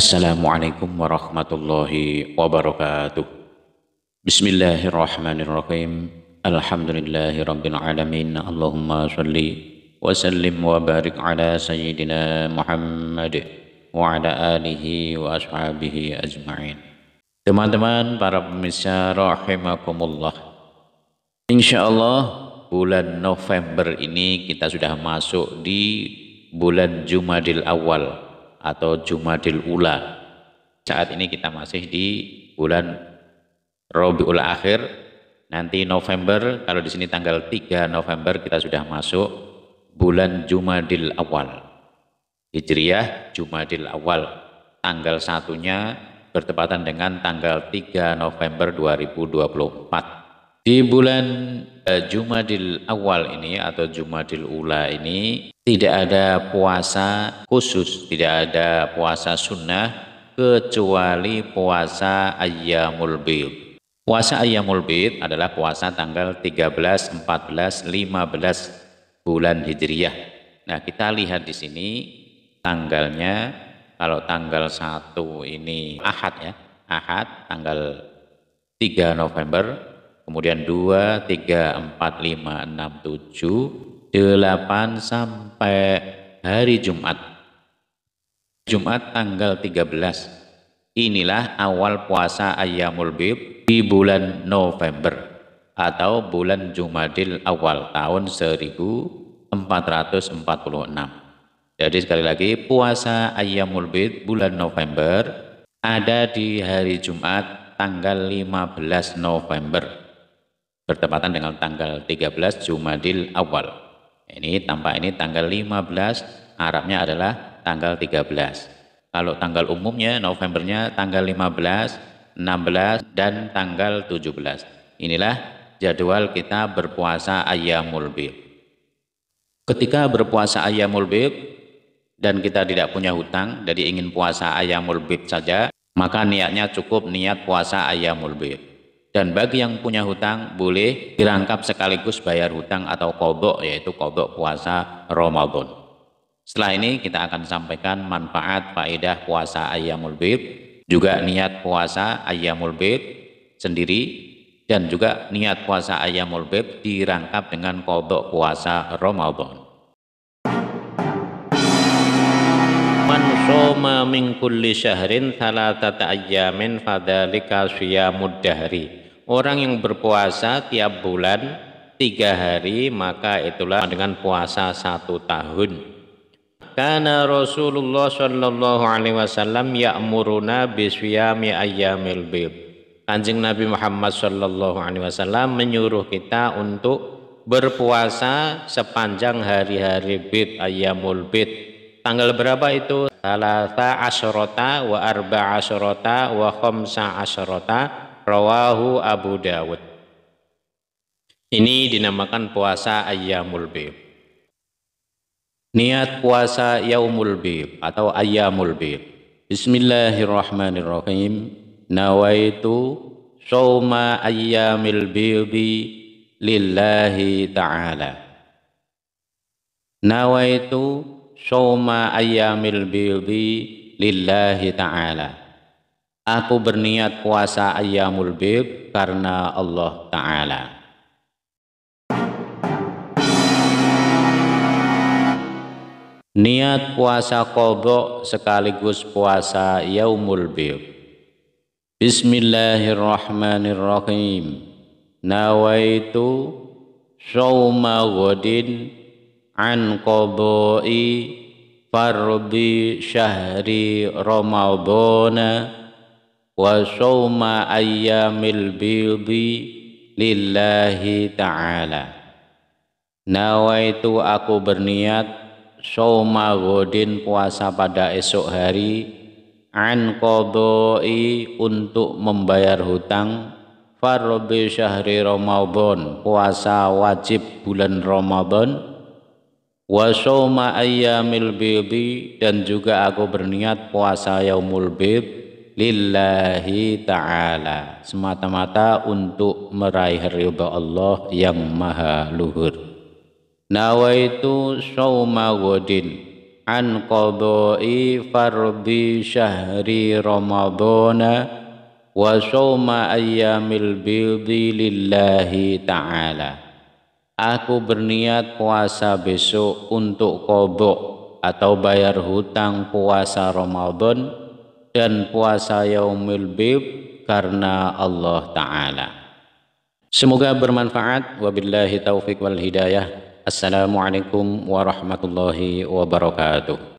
Assalamualaikum warahmatullahi wabarakatuh. Bismillahirrahmanirrahim. Alhamdulillahi rabbil alamin. Allahumma shalli wa sallim wa barik ala sayyidina Muhammad wa ala alihi wa ashabihi ajma'in. Teman-teman para pemirsa rahimakumullah. Insyaallah bulan November ini kita sudah masuk di bulan Jumadil Awal atau Jumadil Ula. Saat ini kita masih di bulan Rabiul Akhir. Nanti November, kalau di sini tanggal 3 November kita sudah masuk bulan Jumadil Awal. Hijriah Jumadil Awal. Tanggal satunya bertepatan dengan tanggal 3 November 2024. Di bulan eh, Jumadil Awal ini atau Jumadil Ula ini tidak ada puasa khusus, tidak ada puasa sunnah kecuali puasa ayyamul bid. Puasa ayyamul bid adalah puasa tanggal 13, 14, 15 bulan Hijriyah. Nah, kita lihat di sini tanggalnya kalau tanggal 1 ini Ahad ya. Ahad tanggal 3 November, kemudian 2, 3, 4, 5, 6, 7, 8 sampai hari Jumat. Jumat tanggal 13. Inilah awal puasa Ayyamul Bib di bulan November atau bulan Jumadil awal tahun 1446. Jadi sekali lagi puasa Ayyamul Bid bulan November ada di hari Jumat tanggal 15 November bertepatan dengan tanggal 13 Jumadil awal. Ini tampak ini tanggal 15, Arabnya adalah tanggal 13. Kalau tanggal umumnya Novembernya tanggal 15, 16 dan tanggal 17. Inilah jadwal kita berpuasa Ayyamul Bid. Ketika berpuasa Ayyamul Bid dan kita tidak punya hutang, jadi ingin puasa Ayyamul Bid saja, maka niatnya cukup niat puasa Ayyamul Bid dan bagi yang punya hutang boleh dirangkap sekaligus bayar hutang atau kodok yaitu kodok puasa Ramadan setelah ini kita akan sampaikan manfaat faedah puasa ayamul Bid juga niat puasa ayamul Bid sendiri dan juga niat puasa ayamul Bid dirangkap dengan kodok puasa Ramadan Man soma min kulli syahrin tata ayyamin fadhalika siyamud dahri Orang yang berpuasa tiap bulan tiga hari maka itulah dengan puasa satu tahun. Karena Rasulullah Shallallahu Alaihi Wasallam ya'muruna biswiyami ayyamil bid. Kanjeng Nabi Muhammad Shallallahu Alaihi Wasallam menyuruh kita untuk berpuasa sepanjang hari-hari bid ayyamul bid. Tanggal berapa itu? salata asyrota wa arba asyrota wa khomsa asyrota Rawahu Abu Dawud. Ini dinamakan puasa Ayyamul Bib. Niat puasa Yaumul Bib atau Ayyamul Bib. Bismillahirrahmanirrahim. Nawaitu shauma ayyamil bibi lillahi ta'ala. Nawaitu shauma ayyamil bibi lillahi ta'ala. Aku berniat puasa ayamul Bib karena Allah Ta'ala. Niat puasa kodok sekaligus puasa Yaumul Bib. Bismillahirrahmanirrahim. Nawaitu shawma ghadin an qada'i farbi syahri ramadhanah wa shauma ayyamil bidhi lillahi ta'ala nawaitu aku berniat shauma godin puasa pada esok hari an qadai untuk membayar hutang farbi syahri Ramadan puasa wajib bulan Ramadan wa shauma ayyamil bidhi dan juga aku berniat puasa yaumul bidh lillahi ta'ala semata-mata untuk meraih riba Allah yang maha luhur nawaitu shauma wadin an qada'i farbi syahri ramadhana wa shauma ayyamil bidhi lillahi ta'ala aku berniat puasa besok untuk kodok atau bayar hutang puasa Ramadan dan puasa yaumil bib karena Allah Ta'ala. Semoga bermanfaat. Wabillahi taufik wal hidayah. Assalamualaikum warahmatullahi wabarakatuh.